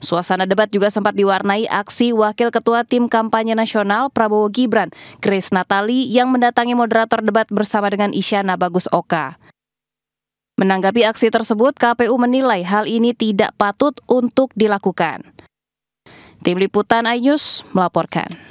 Suasana debat juga sempat diwarnai aksi Wakil Ketua Tim Kampanye Nasional Prabowo Gibran, Kris Natali, yang mendatangi moderator debat bersama dengan Isyana Bagus Oka. Menanggapi aksi tersebut, KPU menilai hal ini tidak patut untuk dilakukan. Tim Liputan iNews melaporkan.